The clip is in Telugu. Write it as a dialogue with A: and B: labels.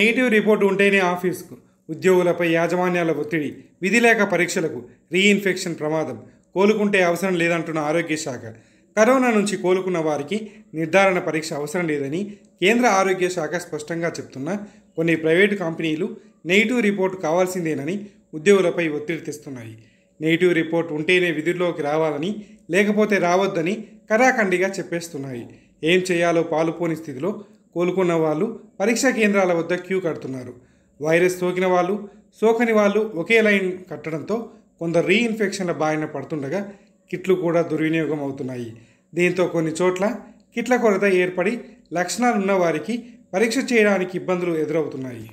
A: నెగిటివ్ రిపోర్టు ఉంటేనే ఆఫీస్కు ఉద్యోగులపై యాజమాన్యాల ఒత్తిడి విధి లేక పరీక్షలకు రీఇన్ఫెక్షన్ ప్రమాదం కోలుకుంటే అవసరం లేదంటున్న ఆరోగ్య శాఖ కరోనా నుంచి కోలుకున్న వారికి నిర్ధారణ పరీక్ష అవసరం లేదని కేంద్ర ఆరోగ్య శాఖ స్పష్టంగా చెప్తున్న కొన్ని ప్రైవేటు కంపెనీలు నెగిటివ్ రిపోర్ట్ కావాల్సిందేనని ఉద్యోగులపై ఒత్తిడి తెస్తున్నాయి నెగిటివ్ రిపోర్ట్ ఉంటేనే విధుల్లోకి రావాలని లేకపోతే రావద్దని కరాఖండిగా చెప్పేస్తున్నాయి ఏం చేయాలో పాలుపోని స్థితిలో కోలుకున్న వాళ్ళు పరీక్షా కేంద్రాల వద్ద క్యూ కడుతున్నారు వైరస్ సోకిన వాళ్ళు సోకని వాళ్ళు ఒకే లైన్ కట్టడంతో కొందరు రీఇన్ఫెక్షన్ల బారిన పడుతుండగా కిట్లు కూడా దుర్వినియోగం అవుతున్నాయి దీంతో కొన్ని చోట్ల కిట్ల కొరత ఏర్పడి లక్షణాలున్న వారికి పరీక్ష చేయడానికి ఇబ్బందులు ఎదురవుతున్నాయి